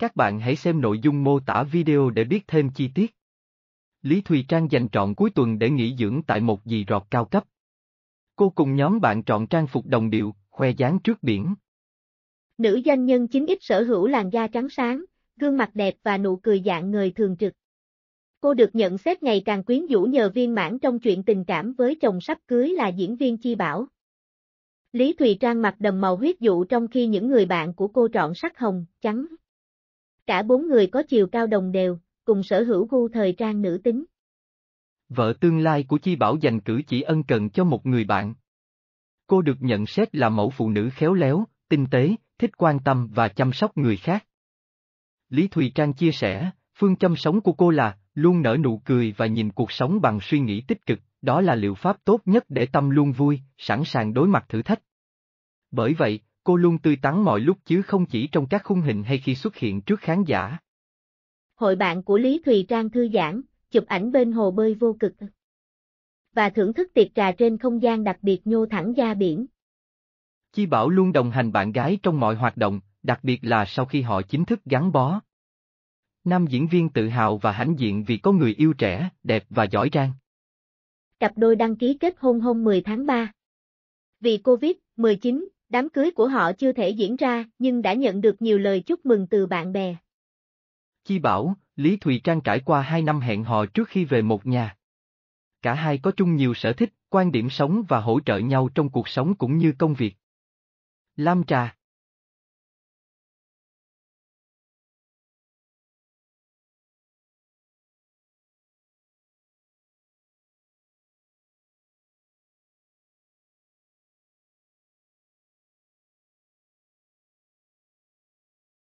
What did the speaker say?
Các bạn hãy xem nội dung mô tả video để biết thêm chi tiết. Lý Thùy Trang dành trọn cuối tuần để nghỉ dưỡng tại một dì rọt cao cấp. Cô cùng nhóm bạn chọn trang phục đồng điệu, khoe dáng trước biển. Nữ doanh nhân chính ít sở hữu làn da trắng sáng, gương mặt đẹp và nụ cười dạng người thường trực. Cô được nhận xét ngày càng quyến rũ nhờ viên mãn trong chuyện tình cảm với chồng sắp cưới là diễn viên Chi Bảo. Lý Thùy Trang mặc đầm màu huyết dụ trong khi những người bạn của cô trọn sắc hồng, trắng, Cả bốn người có chiều cao đồng đều, cùng sở hữu gu thời trang nữ tính. Vợ tương lai của Chi Bảo dành cử chỉ ân cần cho một người bạn. Cô được nhận xét là mẫu phụ nữ khéo léo, tinh tế, thích quan tâm và chăm sóc người khác. Lý Thùy Trang chia sẻ, phương châm sống của cô là, luôn nở nụ cười và nhìn cuộc sống bằng suy nghĩ tích cực, đó là liệu pháp tốt nhất để tâm luôn vui, sẵn sàng đối mặt thử thách. Bởi vậy, cô luôn tươi tắn mọi lúc chứ không chỉ trong các khung hình hay khi xuất hiện trước khán giả. Hội bạn của Lý Thùy Trang thư giãn, chụp ảnh bên hồ bơi vô cực. Và thưởng thức tiệc trà trên không gian đặc biệt nhô thẳng ra biển. Chi Bảo luôn đồng hành bạn gái trong mọi hoạt động, đặc biệt là sau khi họ chính thức gắn bó. Nam diễn viên tự hào và hãnh diện vì có người yêu trẻ, đẹp và giỏi trang. Cặp đôi đăng ký kết hôn hôm 10 tháng 3. Vì Covid-19, Đám cưới của họ chưa thể diễn ra nhưng đã nhận được nhiều lời chúc mừng từ bạn bè. Chi bảo, Lý Thùy Trang trải qua hai năm hẹn hò trước khi về một nhà. Cả hai có chung nhiều sở thích, quan điểm sống và hỗ trợ nhau trong cuộc sống cũng như công việc. Lam trà